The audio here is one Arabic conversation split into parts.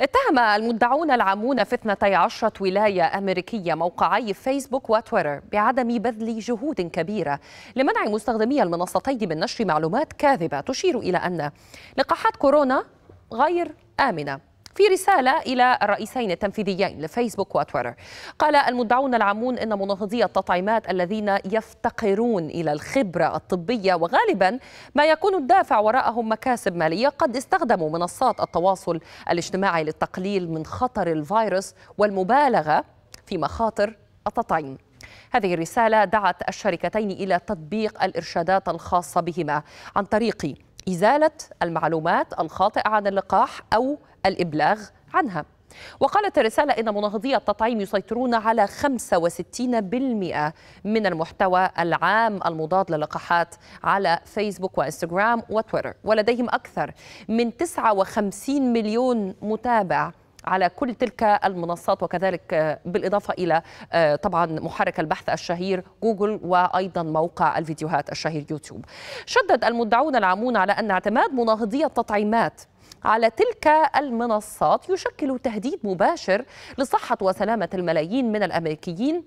اتهم المدعون العامون في 12 ولاية أمريكية موقعي فيسبوك وتويتر بعدم بذل جهود كبيرة لمنع مستخدمي المنصتين من نشر معلومات كاذبة تشير إلى أن لقاحات كورونا غير آمنة في رسالة إلى الرئيسين التنفيذيين لفيسبوك وتويتر قال المدعون العامون أن مناهضي التطعيمات الذين يفتقرون إلى الخبرة الطبية وغالبا ما يكون الدافع وراءهم مكاسب مالية قد استخدموا منصات التواصل الاجتماعي للتقليل من خطر الفيروس والمبالغة في مخاطر التطعيم هذه الرسالة دعت الشركتين إلى تطبيق الإرشادات الخاصة بهما عن طريق إزالة المعلومات الخاطئة عن اللقاح أو الإبلاغ عنها وقالت الرسالة إن مناهضي التطعيم يسيطرون على 65% من المحتوى العام المضاد للقاحات على فيسبوك وإنستغرام وتويتر ولديهم أكثر من 59 مليون متابع على كل تلك المنصات وكذلك آه، بالإضافة إلى آه، طبعا محرك البحث الشهير جوجل وأيضا موقع الفيديوهات الشهير يوتيوب شدد المدعون العامون على أن اعتماد مناهضي التطعيمات على تلك المنصات يشكل تهديد مباشر لصحة وسلامة الملايين من الأمريكيين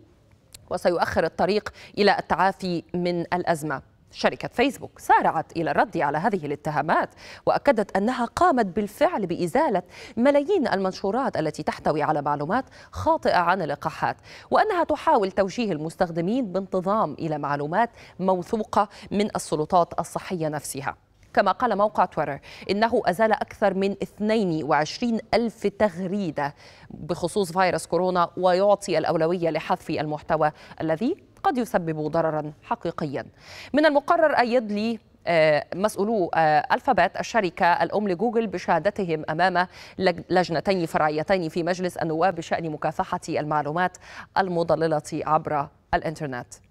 وسيؤخر الطريق إلى التعافي من الأزمة شركة فيسبوك سارعت إلى الرد على هذه الاتهامات وأكدت أنها قامت بالفعل بإزالة ملايين المنشورات التي تحتوي على معلومات خاطئة عن اللقاحات وأنها تحاول توجيه المستخدمين بانتظام إلى معلومات موثوقة من السلطات الصحية نفسها كما قال موقع تويتر إنه أزال أكثر من 22 ألف تغريدة بخصوص فيروس كورونا ويعطي الأولوية لحذف المحتوى الذي قد يسبب ضررا حقيقيا من المقرر أن يدلي آه، مسؤولو آه، الفابات الشركه الام لجوجل بشهادتهم امام لجنتين فرعيتين في مجلس النواب بشان مكافحه المعلومات المضلله عبر الانترنت